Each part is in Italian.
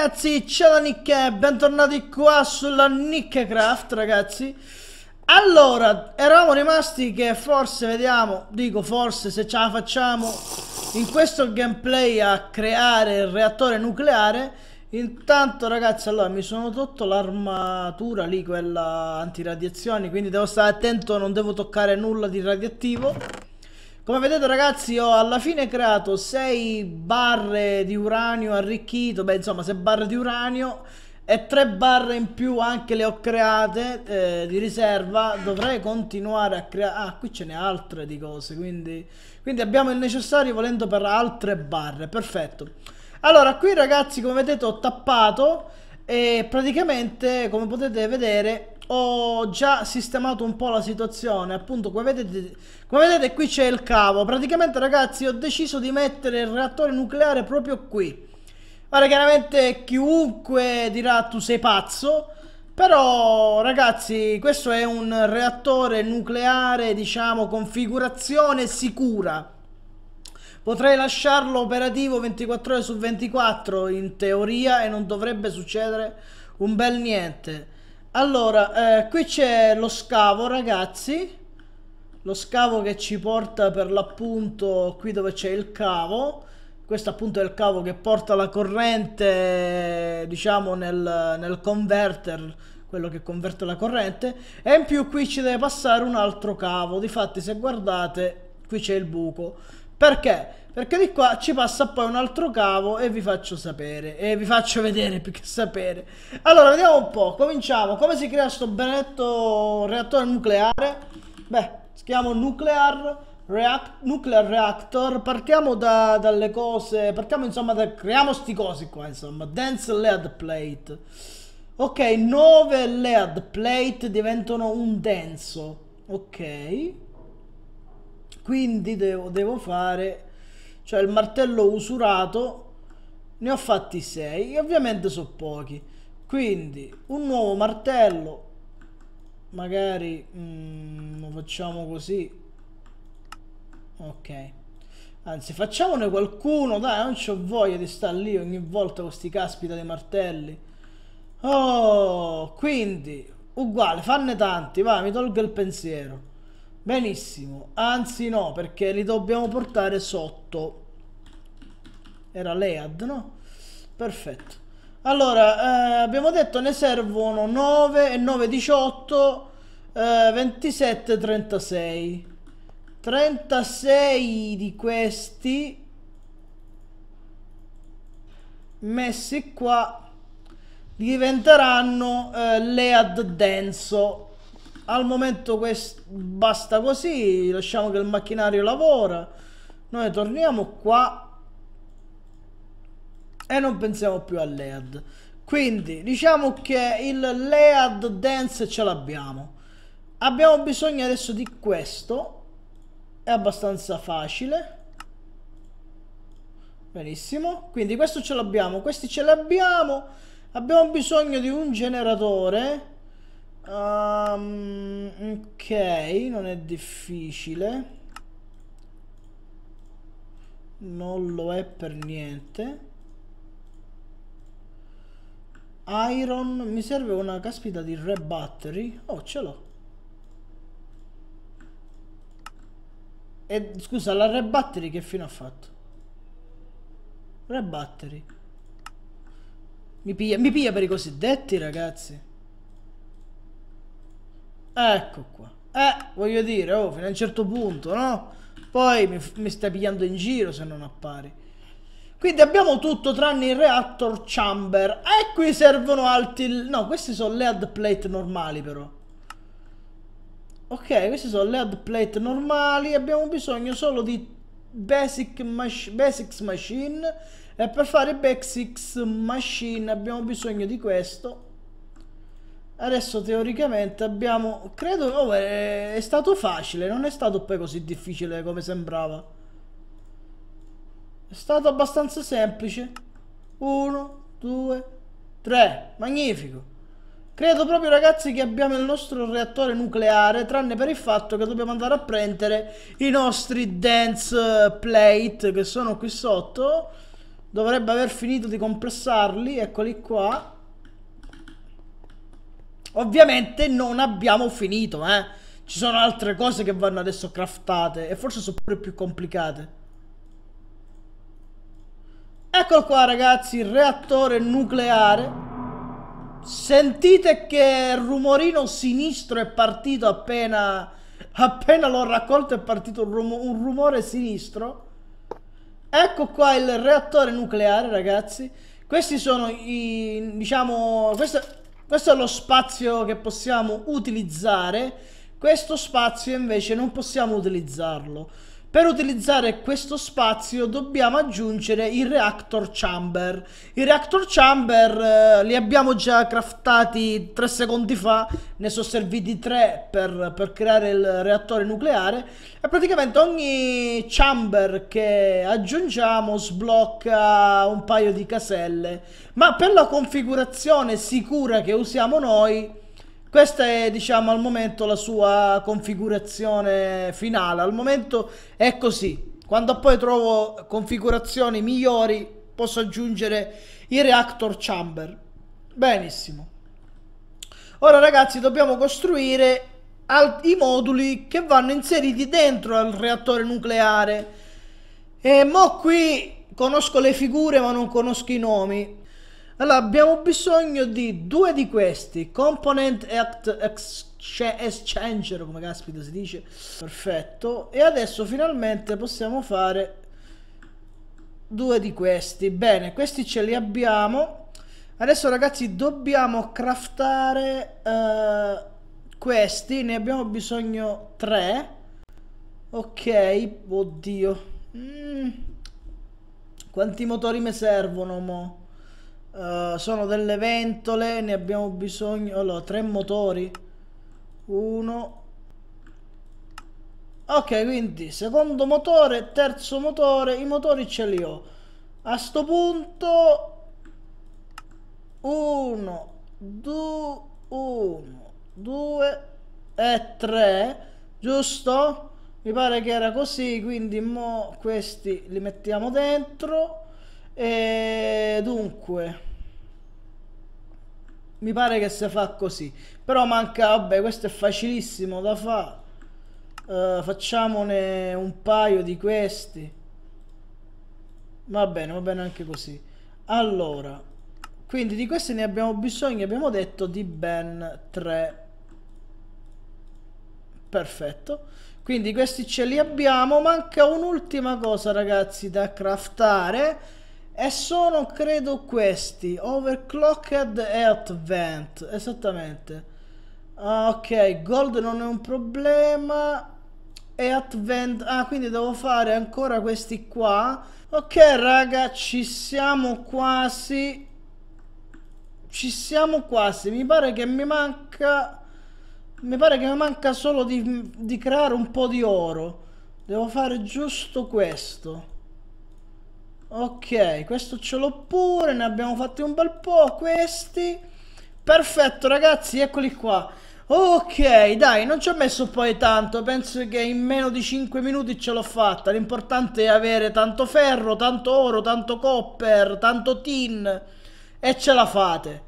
ragazzi, ciao da Nick bentornati qua sulla Nick Craft, ragazzi. Allora, eravamo rimasti che forse, vediamo, dico forse se ce la facciamo in questo gameplay a creare il reattore nucleare. Intanto, ragazzi, allora mi sono tolto l'armatura lì, quella antiradiazioni, quindi devo stare attento, non devo toccare nulla di radioattivo. Come vedete ragazzi ho alla fine creato 6 barre di uranio arricchito, beh insomma 6 barre di uranio e 3 barre in più anche le ho create eh, di riserva, dovrei continuare a creare, ah qui ce n'è altre di cose, quindi, quindi abbiamo il necessario volendo per altre barre, perfetto. Allora qui ragazzi come vedete ho tappato e praticamente come potete vedere ho già sistemato un po' la situazione appunto come vedete, come vedete qui c'è il cavo praticamente ragazzi ho deciso di mettere il reattore nucleare proprio qui ora chiaramente chiunque dirà tu sei pazzo però ragazzi questo è un reattore nucleare diciamo configurazione sicura potrei lasciarlo operativo 24 ore su 24 in teoria e non dovrebbe succedere un bel niente allora, eh, qui c'è lo scavo, ragazzi. Lo scavo che ci porta per l'appunto qui dove c'è il cavo. Questo appunto è il cavo che porta la corrente, diciamo, nel, nel converter quello che converte la corrente e in più qui ci deve passare un altro cavo difatti se guardate qui c'è il buco perché perché di qua ci passa poi un altro cavo e vi faccio sapere. E vi faccio vedere più che sapere. Allora, vediamo un po'. Cominciamo. Come si crea sto benedetto reattore nucleare? Beh, schiamo nuclear, react, nuclear reactor. Partiamo da, dalle cose... Partiamo insomma da... Creiamo sti cosi qua, insomma. Dense lead plate. Ok, 9 lead plate diventano un denso. Ok. Quindi devo, devo fare cioè il martello usurato ne ho fatti 6 e ovviamente sono pochi quindi un nuovo martello magari mm, lo facciamo così ok anzi facciamone qualcuno dai non ho voglia di stare lì ogni volta con sti caspita dei martelli oh quindi uguale fanne tanti vai mi tolgo il pensiero Benissimo, anzi no, perché li dobbiamo portare sotto. Era l'EAD, no? Perfetto. Allora, eh, abbiamo detto ne servono 9 e 9, 18, eh, 27, 36. 36 di questi messi qua diventeranno eh, l'EAD denso al momento questo, basta così, lasciamo che il macchinario lavora, noi torniamo qua e non pensiamo più al lead Quindi diciamo che il LEAD Dance ce l'abbiamo. Abbiamo bisogno adesso di questo, è abbastanza facile. Benissimo, quindi questo ce l'abbiamo, questi ce l'abbiamo. Abbiamo bisogno di un generatore Um, ok, non è difficile. Non lo è per niente. Iron, mi serve una caspita di re battery. Oh, ce l'ho. E scusa, la re battery che fine ha fatto? Re battery. Mi piglia, mi piglia per i cosiddetti, ragazzi. Ecco qua. Eh, voglio dire, oh, fino a un certo punto, no? Poi mi, mi stai pigliando in giro se non appari. Quindi abbiamo tutto tranne il reactor chamber. E eh, qui servono altri... No, questi sono le ad plate normali però. Ok, questi sono le ad plate normali. Abbiamo bisogno solo di basic mach basics machine. E per fare basics machine abbiamo bisogno di questo. Adesso teoricamente abbiamo... Credo oh, è, è stato facile, non è stato poi così difficile come sembrava. È stato abbastanza semplice. Uno, due, tre. Magnifico. Credo proprio ragazzi che abbiamo il nostro reattore nucleare, tranne per il fatto che dobbiamo andare a prendere i nostri dance plate che sono qui sotto. Dovrebbe aver finito di compressarli, eccoli qua. Ovviamente non abbiamo finito, eh. Ci sono altre cose che vanno adesso craftate e forse sono pure più complicate. Eccolo qua ragazzi, il reattore nucleare. Sentite che rumorino sinistro è partito appena, appena l'ho raccolto è partito un, rumo, un rumore sinistro. Ecco qua il reattore nucleare ragazzi. Questi sono i, diciamo, questo questo è lo spazio che possiamo utilizzare, questo spazio invece non possiamo utilizzarlo. Per utilizzare questo spazio dobbiamo aggiungere i reactor chamber. I reactor chamber eh, li abbiamo già craftati tre secondi fa, ne sono serviti tre per, per creare il reattore nucleare e praticamente ogni chamber che aggiungiamo sblocca un paio di caselle. Ma per la configurazione sicura che usiamo noi questa è diciamo al momento la sua configurazione finale, al momento è così. Quando poi trovo configurazioni migliori posso aggiungere il reactor chamber. Benissimo. Ora ragazzi dobbiamo costruire i moduli che vanno inseriti dentro al reattore nucleare. E mo qui conosco le figure ma non conosco i nomi. Allora, abbiamo bisogno di due di questi, Component Act Exchanger, come caspita si dice, perfetto, e adesso finalmente possiamo fare due di questi, bene, questi ce li abbiamo, adesso ragazzi dobbiamo craftare uh, questi, ne abbiamo bisogno tre, ok, oddio, mm. quanti motori mi servono mo'? Uh, sono delle ventole, ne abbiamo bisogno. Allora, tre motori. Uno. Ok, quindi secondo motore, terzo motore, i motori ce li ho. A sto punto... Uno, due, uno, due e tre, giusto? Mi pare che era così, quindi mo questi li mettiamo dentro. E eh, dunque, mi pare che si fa così. Però manca, vabbè, questo è facilissimo da fare. Uh, facciamone un paio di questi. Va bene, va bene anche così. Allora, quindi di questi ne abbiamo bisogno, abbiamo detto, di ben 3. Perfetto. Quindi questi ce li abbiamo. Manca un'ultima cosa, ragazzi, da craftare e sono credo questi Overclocked e advent Esattamente ah, Ok Gold non è un problema e advent Ah quindi devo fare ancora questi qua Ok raga ci siamo quasi Ci siamo quasi Mi pare che mi manca Mi pare che mi manca solo di, di creare un po' di oro Devo fare giusto questo Ok, questo ce l'ho pure, ne abbiamo fatti un bel po' questi. Perfetto ragazzi, eccoli qua. Ok, dai, non ci ho messo poi tanto, penso che in meno di 5 minuti ce l'ho fatta. L'importante è avere tanto ferro, tanto oro, tanto copper, tanto tin e ce la fate.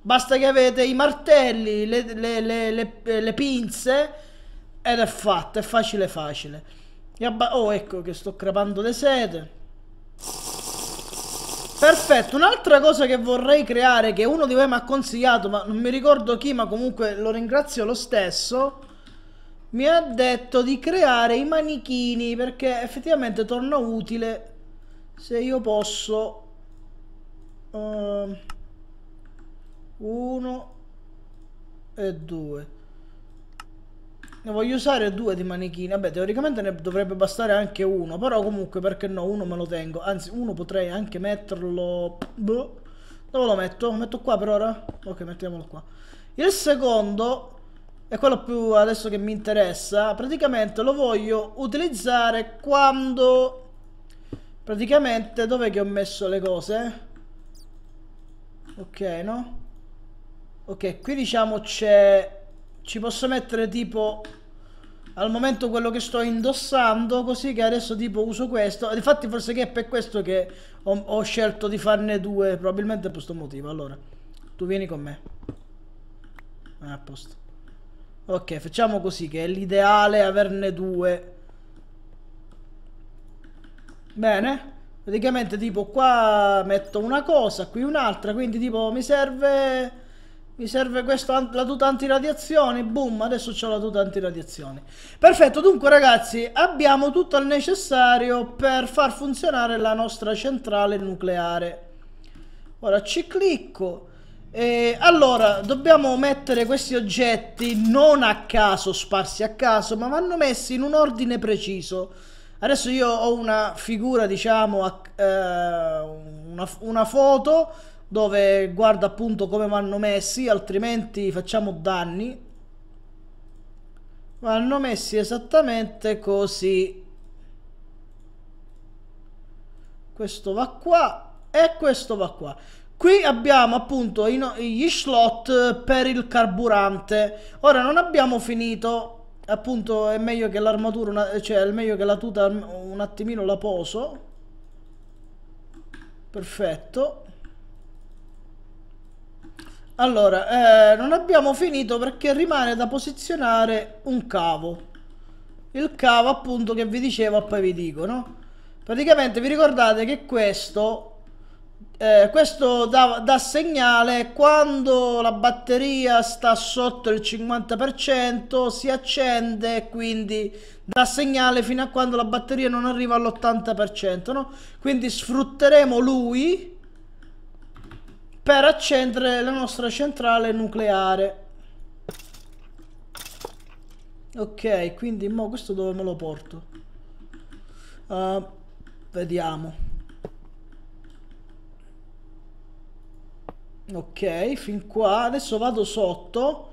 Basta che avete i martelli, le, le, le, le pinze ed è fatta, è facile facile. Oh, ecco che sto crepando le sete. Perfetto, un'altra cosa che vorrei creare, che uno di voi mi ha consigliato, ma non mi ricordo chi, ma comunque lo ringrazio lo stesso, mi ha detto di creare i manichini, perché effettivamente torna utile se io posso... Uh, uno e due ne voglio usare due di manichini. Vabbè, teoricamente ne dovrebbe bastare anche uno, però comunque perché no, uno me lo tengo. Anzi, uno potrei anche metterlo... Boh. Dove lo metto? Lo metto qua per ora? Ok, mettiamolo qua. Il secondo è quello più adesso che mi interessa. Praticamente lo voglio utilizzare quando... Praticamente, dov'è che ho messo le cose? Ok, no? Ok, qui diciamo c'è... Ci posso mettere tipo al momento quello che sto indossando così che adesso tipo uso questo infatti forse che è per questo che ho, ho scelto di farne due probabilmente per questo motivo allora tu vieni con me ah, a posto ok facciamo così che è l'ideale averne due bene praticamente tipo qua metto una cosa qui un'altra quindi tipo mi serve mi serve questo, la tuta antiradiazione, boom, adesso ho la tuta antiradiazione. Perfetto, dunque ragazzi, abbiamo tutto il necessario per far funzionare la nostra centrale nucleare. Ora ci clicco. E allora, dobbiamo mettere questi oggetti non a caso, sparsi a caso, ma vanno messi in un ordine preciso. Adesso io ho una figura, diciamo, eh, una, una foto dove guarda appunto come vanno messi, altrimenti facciamo danni. Vanno messi esattamente così. Questo va qua e questo va qua. Qui abbiamo appunto gli slot per il carburante. Ora non abbiamo finito. Appunto è meglio che l'armatura, cioè è meglio che la tuta un attimino la poso. Perfetto. Allora, eh, non abbiamo finito perché rimane da posizionare un cavo. Il cavo appunto che vi dicevo e poi vi dico, no? Praticamente vi ricordate che questo, eh, questo dà, dà segnale quando la batteria sta sotto il 50%, si accende quindi dà segnale fino a quando la batteria non arriva all'80%, no? Quindi sfrutteremo lui per accendere la nostra centrale nucleare. Ok, quindi mo questo dove me lo porto? Uh, vediamo. Ok, fin qua. Adesso vado sotto.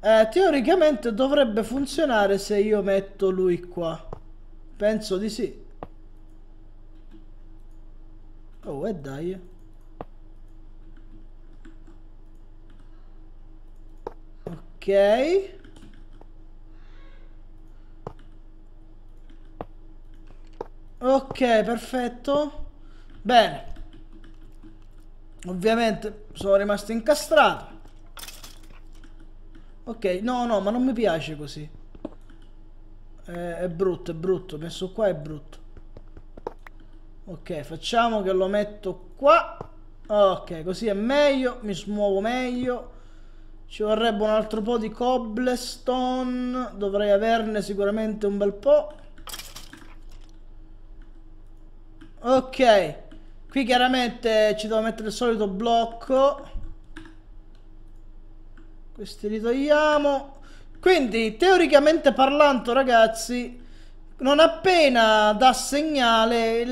Eh, teoricamente dovrebbe funzionare se io metto lui qua. Penso di sì. Oh, e dai. Ok. Ok, perfetto. Bene. Ovviamente sono rimasto incastrato. Ok, no, no, ma non mi piace così. Eh, è brutto, è brutto. Messo qua è brutto. Ok, facciamo che lo metto qua. Ok, così è meglio. Mi smuovo meglio. Ci vorrebbe un altro po' di cobblestone. Dovrei averne sicuramente un bel po'. Ok. Qui chiaramente ci devo mettere il solito blocco. Questi li togliamo. Quindi, teoricamente parlando, ragazzi, non appena dà segnale il,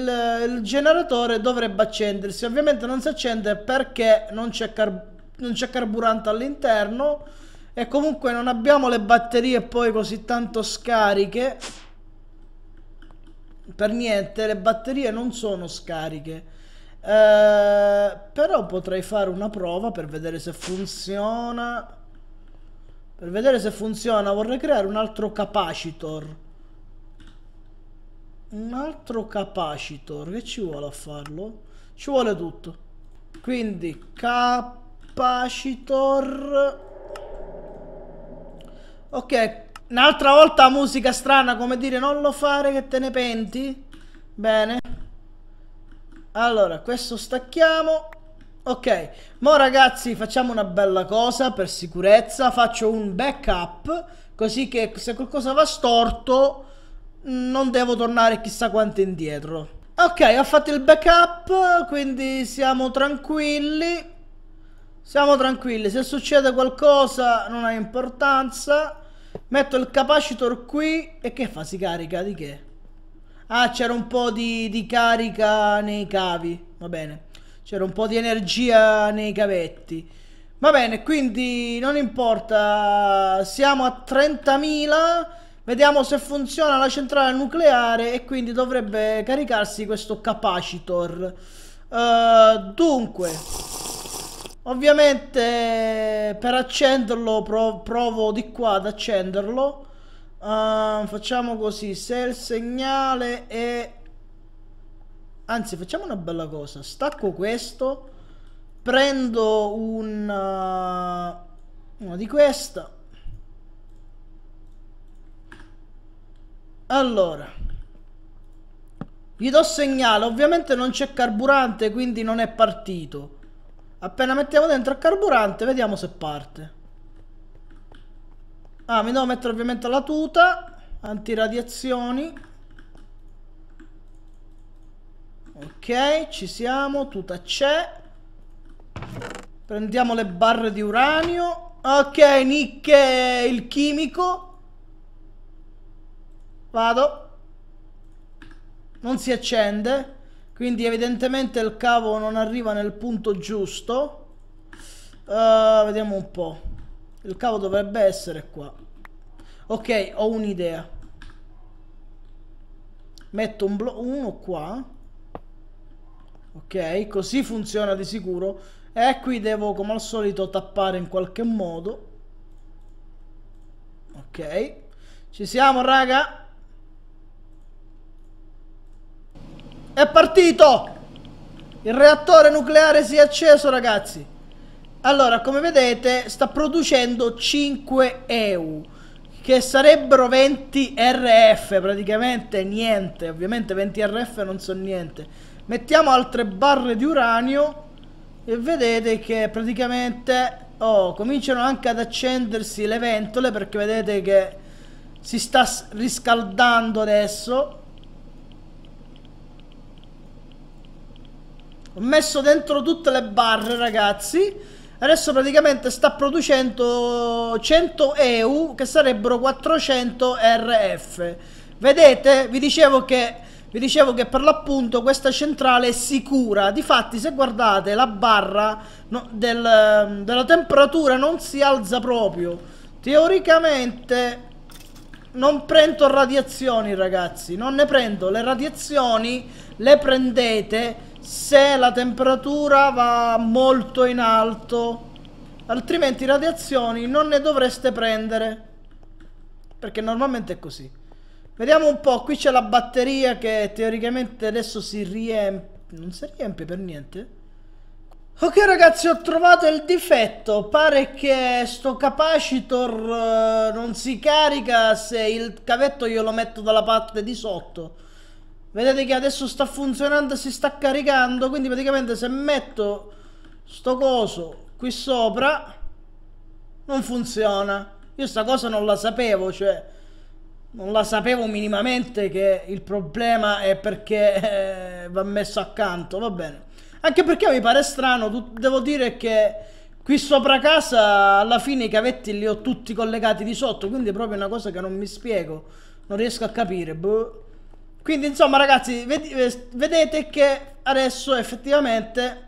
il generatore dovrebbe accendersi. Ovviamente non si accende perché non c'è carbone non c'è carburante all'interno e comunque non abbiamo le batterie poi così tanto scariche per niente le batterie non sono scariche eh, però potrei fare una prova per vedere se funziona per vedere se funziona vorrei creare un altro capacitor un altro capacitor che ci vuole a farlo? ci vuole tutto quindi capacitor Capacitor. Ok, un'altra volta musica strana, come dire, non lo fare che te ne penti. Bene. Allora, questo stacchiamo. Ok, mo ragazzi facciamo una bella cosa per sicurezza, faccio un backup, così che se qualcosa va storto non devo tornare chissà quanto indietro. Ok, ho fatto il backup, quindi siamo tranquilli. Siamo tranquilli, se succede qualcosa non ha importanza. Metto il capacitor qui e che fa? Si carica di che? Ah, c'era un po' di, di carica nei cavi, va bene. C'era un po' di energia nei cavetti. Va bene, quindi non importa, siamo a 30.000, vediamo se funziona la centrale nucleare e quindi dovrebbe caricarsi questo capacitor. Uh, dunque... Ovviamente per accenderlo prov provo di qua ad accenderlo. Uh, facciamo così, se il segnale è... Anzi, facciamo una bella cosa. Stacco questo, prendo un, eh, una di questa. Allora, gli do segnale. Ovviamente non c'è carburante, quindi non è partito. Appena mettiamo dentro il carburante vediamo se parte. Ah, mi devo mettere ovviamente la tuta, antiradiazioni. Ok, ci siamo, tuta c'è. Prendiamo le barre di uranio. Ok, Nick il chimico. Vado. Non si accende. Quindi evidentemente il cavo non arriva nel punto giusto. Uh, vediamo un po'. Il cavo dovrebbe essere qua. Ok, ho un'idea. Metto un uno qua. Ok, così funziona di sicuro. E qui devo come al solito tappare in qualche modo. Ok. Ci siamo, raga. È partito! Il reattore nucleare si è acceso, ragazzi. Allora, come vedete, sta producendo 5 EU, che sarebbero 20 RF, praticamente niente. Ovviamente 20 RF non sono niente. Mettiamo altre barre di uranio e vedete che praticamente... Oh, cominciano anche ad accendersi le ventole perché vedete che si sta riscaldando adesso Ho messo dentro tutte le barre, ragazzi. Adesso praticamente sta producendo 100 EU, che sarebbero 400 RF. Vedete? Vi dicevo che, vi dicevo che per l'appunto questa centrale è sicura. Difatti, se guardate, la barra no, del, della temperatura non si alza proprio. Teoricamente non prendo radiazioni, ragazzi. Non ne prendo. Le radiazioni le prendete se la temperatura va molto in alto altrimenti radiazioni non ne dovreste prendere perché normalmente è così vediamo un po' qui c'è la batteria che teoricamente adesso si riempie non si riempie per niente Ok ragazzi ho trovato il difetto, pare che sto capacitor eh, non si carica se il cavetto io lo metto dalla parte di sotto Vedete che adesso sta funzionando, si sta caricando, quindi praticamente se metto sto coso qui sopra non funziona. Io sta cosa non la sapevo, cioè non la sapevo minimamente che il problema è perché eh, va messo accanto, va bene. Anche perché mi pare strano, devo dire che qui sopra casa alla fine i cavetti li ho tutti collegati di sotto, quindi è proprio una cosa che non mi spiego, non riesco a capire, boh. Quindi insomma ragazzi eh, vedete che adesso effettivamente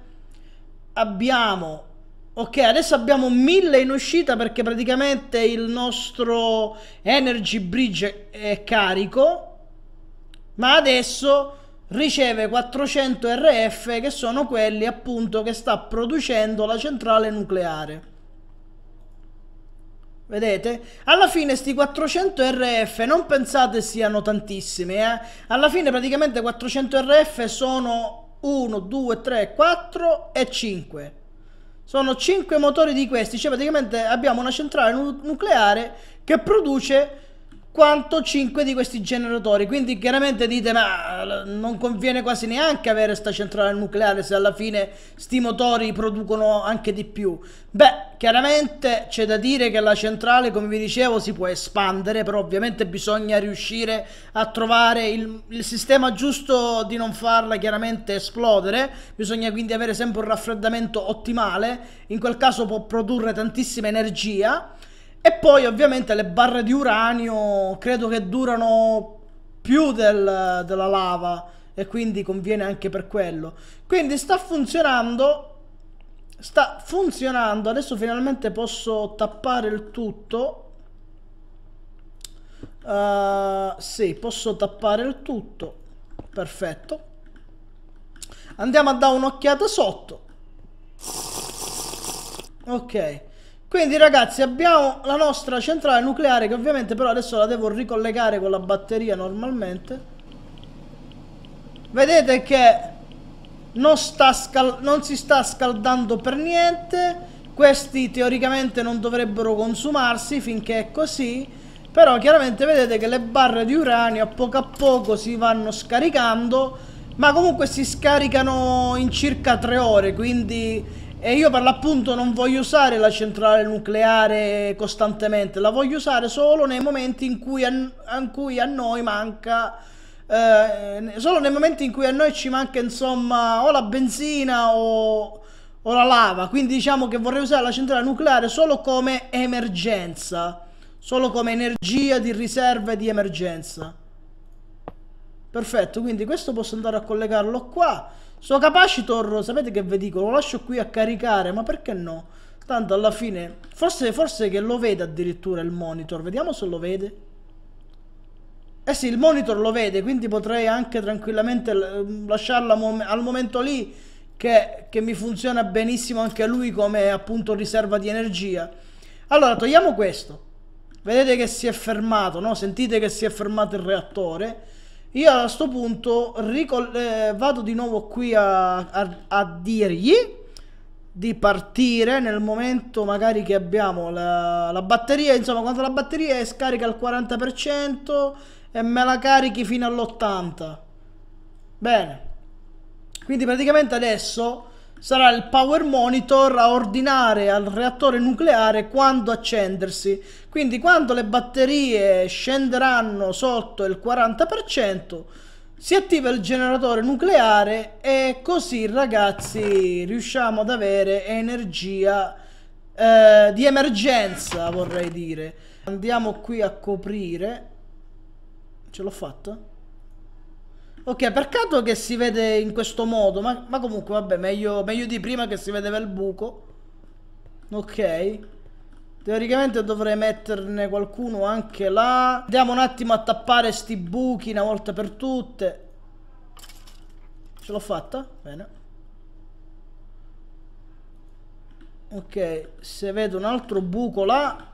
abbiamo ok adesso abbiamo 1000 in uscita perché praticamente il nostro energy bridge è carico ma adesso riceve 400 RF che sono quelli appunto che sta producendo la centrale nucleare Vedete? Alla fine sti 400 RF non pensate siano tantissimi, eh? Alla fine praticamente 400 RF sono 1, 2, 3, 4 e 5. Sono 5 motori di questi, cioè praticamente abbiamo una centrale nu nucleare che produce quanto 5 di questi generatori. Quindi chiaramente dite ma non conviene quasi neanche avere sta centrale nucleare se alla fine sti motori producono anche di più. Beh, Chiaramente c'è da dire che la centrale, come vi dicevo, si può espandere, però ovviamente bisogna riuscire a trovare il, il, sistema giusto di non farla chiaramente esplodere, bisogna quindi avere sempre un raffreddamento ottimale, in quel caso può produrre tantissima energia e poi ovviamente le barre di uranio credo che durano più del, della lava e quindi conviene anche per quello. Quindi sta funzionando sta funzionando adesso finalmente posso tappare il tutto uh, sì posso tappare il tutto perfetto andiamo a dare un'occhiata sotto ok quindi ragazzi abbiamo la nostra centrale nucleare che ovviamente però adesso la devo ricollegare con la batteria normalmente vedete che non, non si sta scaldando per niente, questi teoricamente non dovrebbero consumarsi finché è così, però chiaramente vedete che le barre di uranio a poco a poco si vanno scaricando, ma comunque si scaricano in circa tre ore, quindi e io per l'appunto non voglio usare la centrale nucleare costantemente, la voglio usare solo nei momenti in cui a, in cui a noi manca eh, solo nei momenti in cui a noi ci manca insomma o la benzina o, o la lava, quindi diciamo che vorrei usare la centrale nucleare solo come emergenza, solo come energia di riserva e di emergenza. Perfetto, quindi questo posso andare a collegarlo qua. Sto capacitor, sapete che vi dico, lo lascio qui a caricare, ma perché no? Tanto alla fine, forse, forse che lo vede addirittura il monitor, vediamo se lo vede. Eh sì, il monitor lo vede, quindi potrei anche tranquillamente ehm, lasciarla al momento lì che, che mi funziona benissimo anche lui come appunto riserva di energia. Allora, togliamo questo. Vedete che si è fermato, no? Sentite che si è fermato il reattore. Io a questo punto eh, vado di nuovo qui a, a, a, dirgli di partire nel momento magari che abbiamo la, la batteria, insomma quando la batteria è scarica al 40%, e me la carichi fino all'80. Bene. Quindi praticamente adesso sarà il power monitor a ordinare al reattore nucleare quando accendersi. Quindi quando le batterie scenderanno sotto il 40%, si attiva il generatore nucleare e così ragazzi riusciamo ad avere energia eh, di emergenza, vorrei dire. Andiamo qui a coprire Ce l'ho fatta? Ok, peccato che si vede in questo modo, ma, ma comunque vabbè, meglio, meglio, di prima che si vedeva il buco. Ok. Teoricamente dovrei metterne qualcuno anche là. Andiamo un attimo a tappare sti buchi una volta per tutte. Ce l'ho fatta? Bene. Ok, se vedo un altro buco là.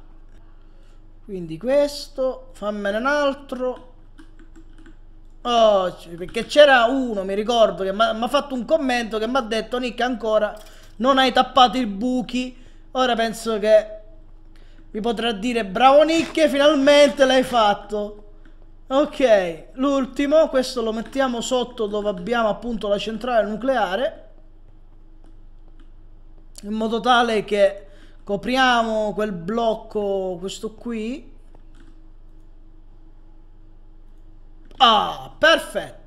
Quindi questo, fammene un altro. Oh, perché c'era uno, mi ricordo, che mi ha fatto un commento che mi ha detto Nick ancora non hai tappato i buchi. Ora penso che mi potrà dire bravo Nick, finalmente l'hai fatto. Ok, l'ultimo, questo lo mettiamo sotto dove abbiamo appunto la centrale nucleare in modo tale che copriamo quel blocco questo qui Ah, perfetto.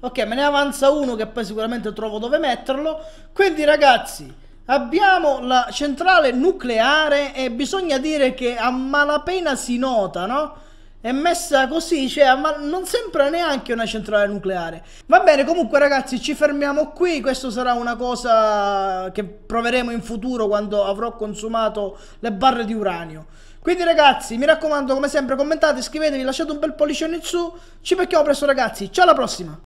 Ok, me ne avanza uno che poi sicuramente trovo dove metterlo. Quindi ragazzi, abbiamo la centrale nucleare e bisogna dire che a malapena si nota, no? È messa così, cioè non sembra neanche una centrale nucleare. Va bene, comunque ragazzi, ci fermiamo qui. Questo sarà una cosa che proveremo in futuro quando avrò consumato le barre di uranio. Quindi ragazzi, mi raccomando, come sempre, commentate, iscrivetevi, lasciate un bel pollice in su. Ci becchiamo presto ragazzi, ciao alla prossima!